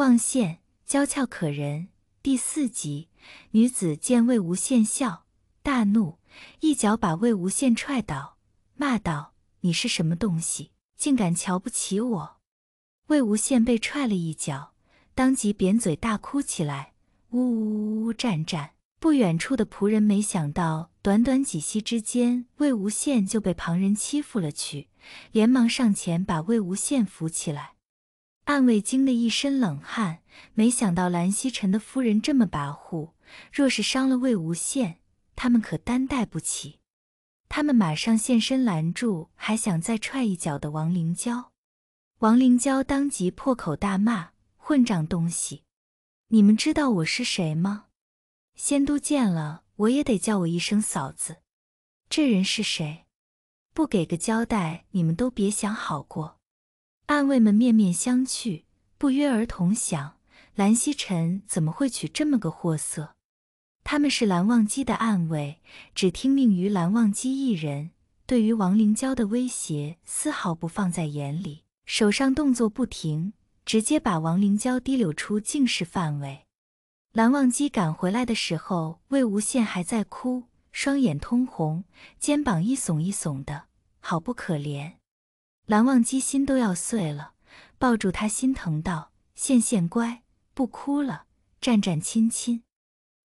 望线娇俏可人第四集，女子见魏无羡笑，大怒，一脚把魏无羡踹倒，骂道：“你是什么东西，竟敢瞧不起我！”魏无羡被踹了一脚，当即扁嘴大哭起来，呜呜呜呜，战战。不远处的仆人没想到，短短几息之间，魏无羡就被旁人欺负了去，连忙上前把魏无羡扶起来。暗卫惊得一身冷汗，没想到蓝曦臣的夫人这么跋扈，若是伤了魏无羡，他们可担待不起。他们马上现身拦住还想再踹一脚的王灵娇，王灵娇当即破口大骂：“混账东西！你们知道我是谁吗？仙都见了我也得叫我一声嫂子。这人是谁？不给个交代，你们都别想好过。”暗卫们面面相觑，不约而同想：蓝曦臣怎么会娶这么个货色？他们是蓝忘机的暗卫，只听命于蓝忘机一人，对于王灵娇的威胁丝毫不放在眼里，手上动作不停，直接把王灵娇提溜出净室范围。蓝忘机赶回来的时候，魏无羡还在哭，双眼通红，肩膀一耸一耸的，好不可怜。蓝忘机心都要碎了，抱住他心疼道：“羡羡乖，不哭了。”战战亲亲。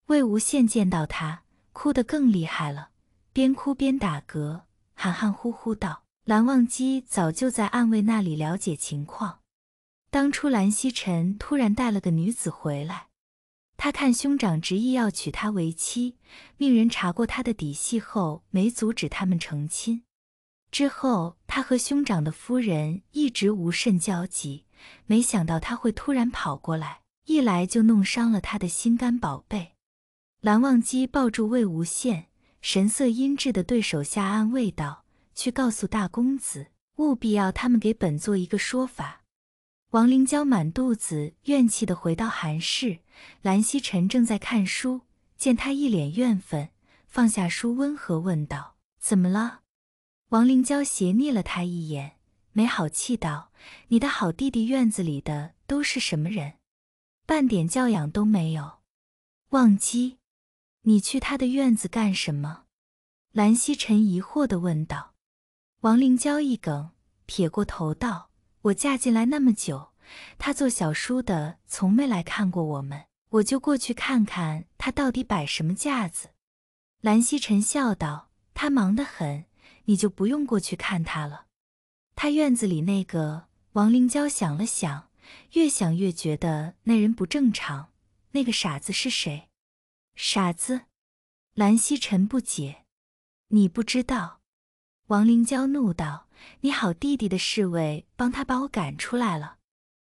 魏无羡见到他，哭得更厉害了，边哭边打嗝，含含糊糊道：“蓝忘机早就在暗卫那里了解情况，当初蓝曦臣突然带了个女子回来，他看兄长执意要娶她为妻，命人查过她的底细后，没阻止他们成亲。”之后，他和兄长的夫人一直无甚交集，没想到他会突然跑过来，一来就弄伤了他的心肝宝贝。蓝忘机抱住魏无羡，神色阴鸷的对手下安慰道：“去告诉大公子，务必要他们给本座一个说法。”王灵娇满肚子怨气的回到韩氏，蓝曦臣正在看书，见他一脸怨愤，放下书温和问道：“怎么了？”王灵娇斜睨了他一眼，没好气道：“你的好弟弟院子里的都是什么人？半点教养都没有。忘机，你去他的院子干什么？”蓝曦臣疑惑地问道。王灵娇一梗，撇过头道：“我嫁进来那么久，他做小叔的从没来看过我们，我就过去看看他到底摆什么架子。”蓝曦臣笑道：“他忙得很。”你就不用过去看他了。他院子里那个王灵娇想了想，越想越觉得那人不正常。那个傻子是谁？傻子？蓝曦臣不解。你不知道？王灵娇怒道：“你好，弟弟的侍卫帮他把我赶出来了。”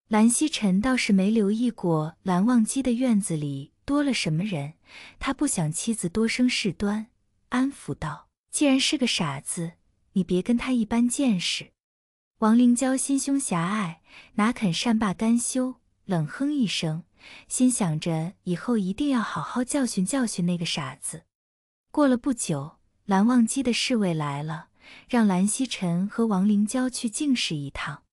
蓝曦臣倒是没留意过蓝忘机的院子里多了什么人，他不想妻子多生事端，安抚道。既然是个傻子，你别跟他一般见识。王灵娇心胸狭隘，哪肯善罢甘休？冷哼一声，心想着以后一定要好好教训教训那个傻子。过了不久，蓝忘机的侍卫来了，让蓝曦臣和王灵娇去静室一趟。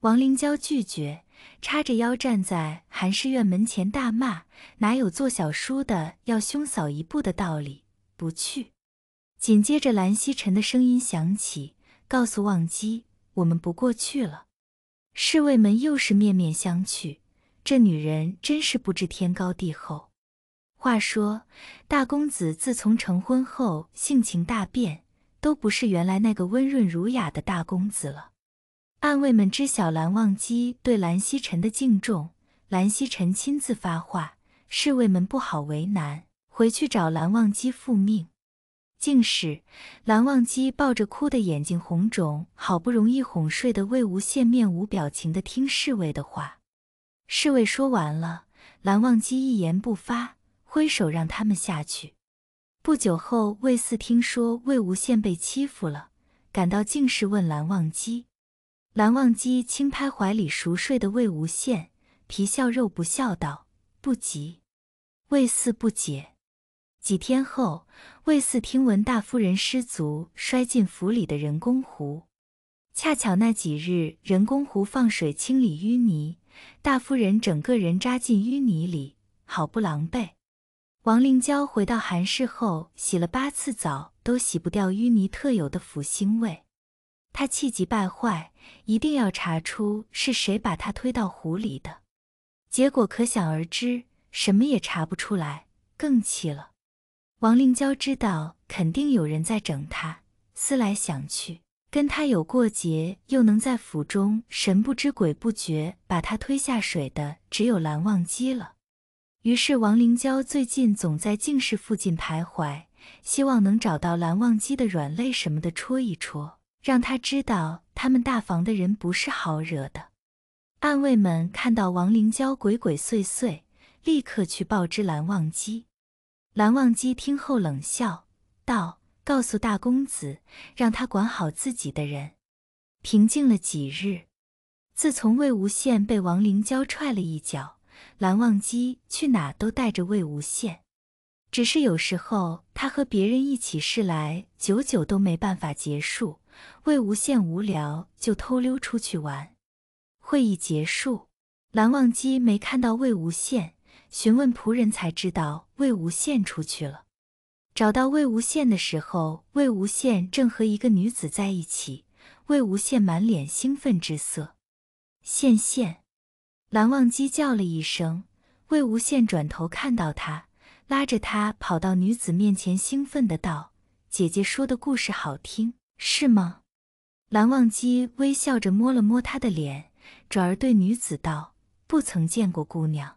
王灵娇拒绝，叉着腰站在韩氏院门前大骂：“哪有做小叔的要凶嫂一步的道理？不去。”紧接着，蓝曦臣的声音响起，告诉忘机：“我们不过去了。”侍卫们又是面面相觑，这女人真是不知天高地厚。话说，大公子自从成婚后，性情大变，都不是原来那个温润儒雅的大公子了。暗卫们知晓蓝忘机对蓝曦臣的敬重，蓝曦臣亲自发话，侍卫们不好为难，回去找蓝忘机复命。竟是蓝忘机抱着哭的眼睛红肿，好不容易哄睡的魏无羡面无表情的听侍卫的话。侍卫说完了，蓝忘机一言不发，挥手让他们下去。不久后，魏四听说魏无羡被欺负了，赶到净室问蓝忘机。蓝忘机轻拍怀里熟睡的魏无羡，皮笑肉不笑道：“不急。”魏四不解。几天后，魏四听闻大夫人失足摔进府里的人工湖，恰巧那几日人工湖放水清理淤泥，大夫人整个人扎进淤泥里，好不狼狈。王灵娇回到韩氏后，洗了八次澡都洗不掉淤泥特有的腐腥味，她气急败坏，一定要查出是谁把她推到湖里的。结果可想而知，什么也查不出来，更气了。王灵娇知道肯定有人在整她，思来想去，跟她有过节又能在府中神不知鬼不觉把她推下水的，只有蓝忘机了。于是，王灵娇最近总在静室附近徘徊，希望能找到蓝忘机的软肋什么的戳一戳，让他知道他们大房的人不是好惹的。暗卫们看到王灵娇鬼鬼祟祟，立刻去报知蓝忘机。蓝忘机听后冷笑道：“告诉大公子，让他管好自己的人。”平静了几日，自从魏无羡被王灵娇踹了一脚，蓝忘机去哪都带着魏无羡。只是有时候他和别人一起事来，久久都没办法结束。魏无羡无聊就偷溜出去玩。会议结束，蓝忘机没看到魏无羡。询问仆人才知道魏无羡出去了。找到魏无羡的时候，魏无羡正和一个女子在一起。魏无羡满脸兴奋之色，羡羡！蓝忘机叫了一声，魏无羡转头看到他，拉着他跑到女子面前，兴奋的道：“姐姐说的故事好听，是吗？”蓝忘机微笑着摸了摸她的脸，转而对女子道：“不曾见过姑娘。”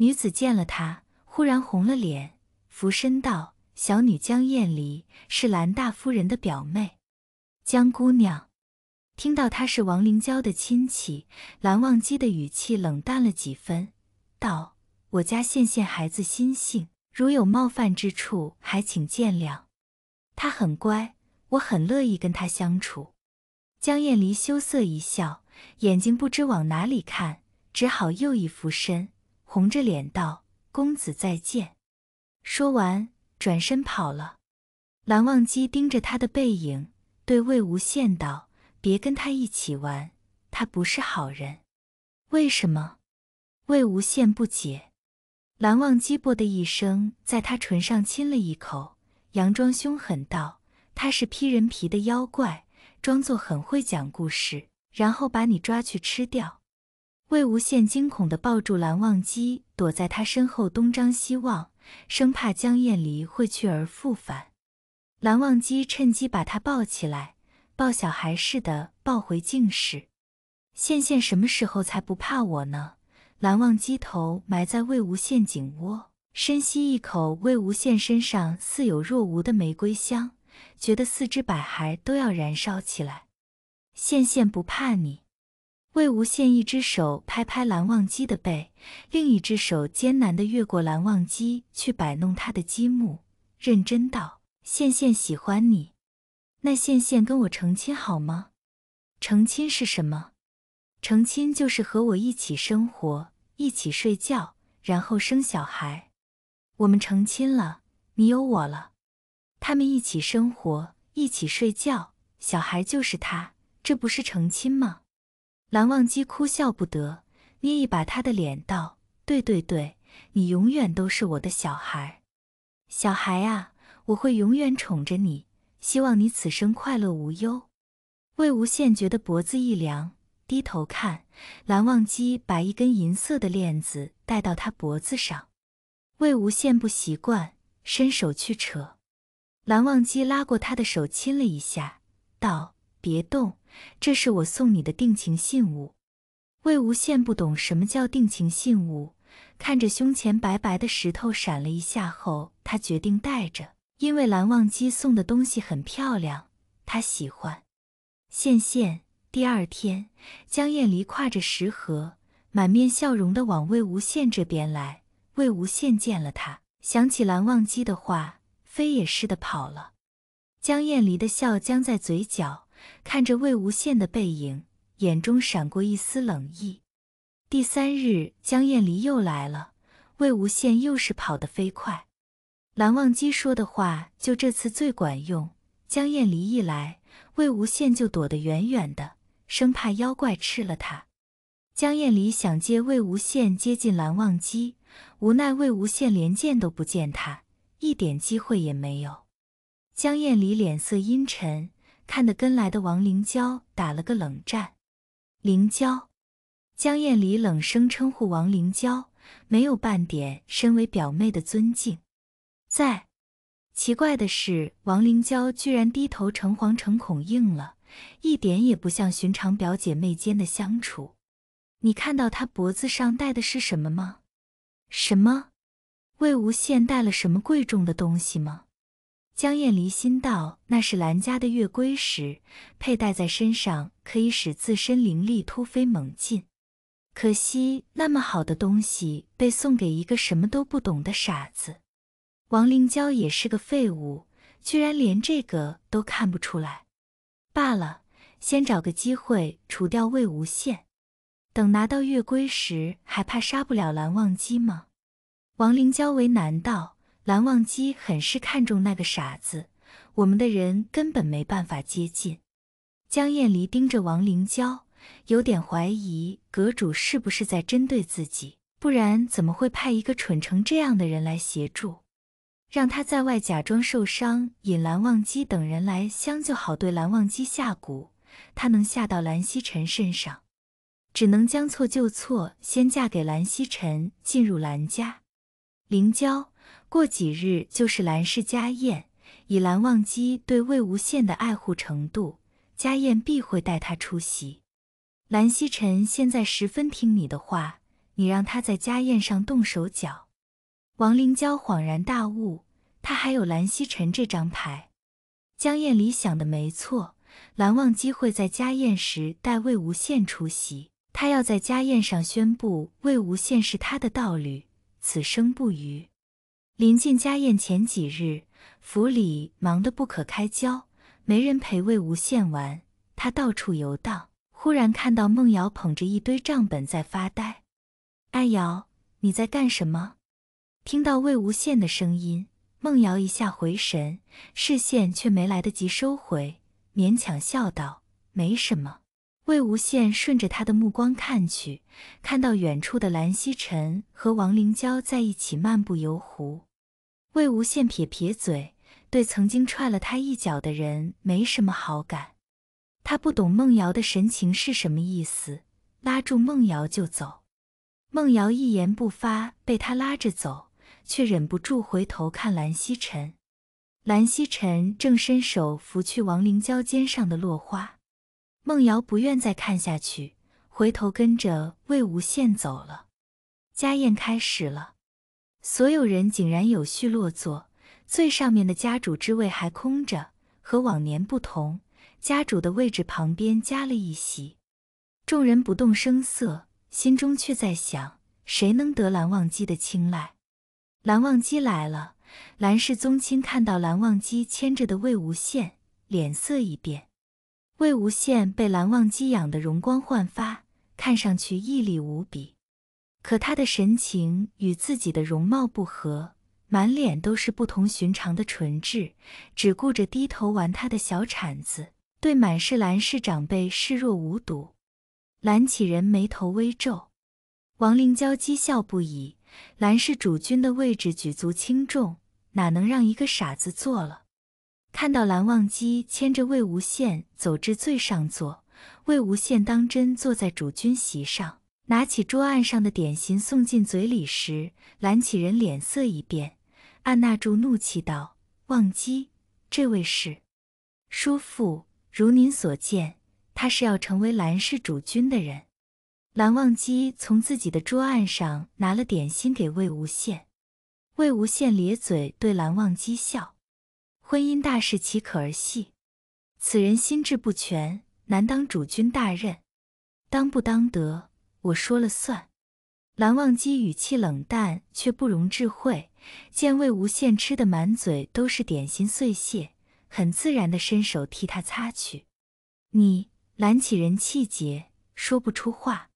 女子见了他，忽然红了脸，俯身道：“小女江艳离是蓝大夫人的表妹，江姑娘。”听到她是王灵娇的亲戚，蓝忘机的语气冷淡了几分，道：“我家羡羡孩子心性，如有冒犯之处，还请见谅。她很乖，我很乐意跟她相处。”江艳离羞涩一笑，眼睛不知往哪里看，只好又一俯身。红着脸道：“公子再见。”说完，转身跑了。蓝忘机盯着他的背影，对魏无羡道：“别跟他一起玩，他不是好人。”“为什么？”魏无羡不解。蓝忘机啵的一声，在他唇上亲了一口，佯装凶狠道：“他是披人皮的妖怪，装作很会讲故事，然后把你抓去吃掉。”魏无羡惊恐地抱住蓝忘机，躲在他身后东张西望，生怕江厌离会去而复返。蓝忘机趁机把他抱起来，抱小孩似的抱回静室。羡羡什么时候才不怕我呢？蓝忘机头埋在魏无羡颈窝，深吸一口魏无羡身上似有若无的玫瑰香，觉得四肢百骸都要燃烧起来。羡羡不怕你。魏无羡一只手拍拍蓝忘机的背，另一只手艰难地越过蓝忘机去摆弄他的积木，认真道：“羡羡喜欢你，那羡羡跟我成亲好吗？成亲是什么？成亲就是和我一起生活，一起睡觉，然后生小孩。我们成亲了，你有我了。他们一起生活，一起睡觉，小孩就是他，这不是成亲吗？”蓝忘机哭笑不得，捏一把他的脸，道：“对对对，你永远都是我的小孩，小孩啊，我会永远宠着你，希望你此生快乐无忧。”魏无羡觉得脖子一凉，低头看，蓝忘机把一根银色的链子戴到他脖子上。魏无羡不习惯，伸手去扯，蓝忘机拉过他的手，亲了一下，道。别动，这是我送你的定情信物。魏无羡不懂什么叫定情信物，看着胸前白白的石头闪了一下后，他决定带着，因为蓝忘机送的东西很漂亮，他喜欢。羡羡，第二天，江厌离挎着石盒，满面笑容的往魏无羡这边来。魏无羡见了他，想起蓝忘机的话，飞也似的跑了。江厌离的笑僵在嘴角。看着魏无羡的背影，眼中闪过一丝冷意。第三日，江厌离又来了，魏无羡又是跑得飞快。蓝忘机说的话，就这次最管用。江厌离一来，魏无羡就躲得远远的，生怕妖怪吃了他。江厌离想借魏无羡接近蓝忘机，无奈魏无羡连见都不见他，一点机会也没有。江厌离脸色阴沉。看得跟来的王灵娇打了个冷战。灵娇，江燕离冷声称呼王灵娇，没有半点身为表妹的尊敬。在，奇怪的是，王灵娇居然低头诚惶诚恐应了，一点也不像寻常表姐妹间的相处。你看到她脖子上戴的是什么吗？什么？魏无羡戴了什么贵重的东西吗？江燕离心道：“那是兰家的月归石，佩戴在身上可以使自身灵力突飞猛进。可惜那么好的东西被送给一个什么都不懂的傻子。王灵娇也是个废物，居然连这个都看不出来。罢了，先找个机会除掉魏无羡。等拿到月归石，还怕杀不了蓝忘机吗？”王灵娇为难道。蓝忘机很是看重那个傻子，我们的人根本没办法接近。江燕离盯着王灵娇，有点怀疑阁主是不是在针对自己，不然怎么会派一个蠢成这样的人来协助？让他在外假装受伤，引蓝忘机等人来相，救，好对蓝忘机下蛊。他能下到蓝曦臣身上，只能将错就错，先嫁给蓝曦臣，进入蓝家。灵娇。过几日就是蓝氏家宴，以蓝忘机对魏无羡的爱护程度，家宴必会带他出席。蓝曦臣现在十分听你的话，你让他在家宴上动手脚。王灵娇恍然大悟，他还有蓝曦臣这张牌。江厌离想的没错，蓝忘机会在家宴时带魏无羡出席，他要在家宴上宣布魏无羡是他的道侣，此生不渝。临近家宴前几日，府里忙得不可开交，没人陪魏无羡玩，他到处游荡。忽然看到孟瑶捧着一堆账本在发呆，“阿瑶，你在干什么？”听到魏无羡的声音，孟瑶一下回神，视线却没来得及收回，勉强笑道：“没什么。”魏无羡顺着他的目光看去，看到远处的蓝曦臣和王灵娇在一起漫步游湖。魏无羡撇撇嘴，对曾经踹了他一脚的人没什么好感。他不懂孟瑶的神情是什么意思，拉住孟瑶就走。孟瑶一言不发，被他拉着走，却忍不住回头看蓝曦臣。蓝曦臣正伸手拂去王灵娇肩上的落花。孟瑶不愿再看下去，回头跟着魏无羡走了。家宴开始了。所有人井然有序落座，最上面的家主之位还空着。和往年不同，家主的位置旁边加了一席。众人不动声色，心中却在想：谁能得蓝忘机的青睐？蓝忘机来了，蓝氏宗亲看到蓝忘机牵着的魏无羡，脸色一变。魏无羡被蓝忘机养得容光焕发，看上去毅立无比。可他的神情与自己的容貌不合，满脸都是不同寻常的纯质，只顾着低头玩他的小铲子，对满是蓝氏长辈视若无睹。蓝启仁眉头微皱，王灵娇讥笑不已。蓝氏主君的位置举足轻重，哪能让一个傻子坐了？看到蓝忘机牵着魏无羡走至最上座，魏无羡当真坐在主君席上。拿起桌案上的点心送进嘴里时，蓝启仁脸色一变，按捺住怒气道：“忘机，这位是叔父。如您所见，他是要成为蓝氏主君的人。”蓝忘机从自己的桌案上拿了点心给魏无羡，魏无羡咧嘴对蓝忘机笑：“婚姻大事岂可儿戏？此人心智不全，难当主君大任。当不当得？”我说了算。蓝忘机语气冷淡，却不容置喙。见魏无羡吃的满嘴都是点心碎屑，很自然的伸手替他擦去。你，蓝启人气结，说不出话。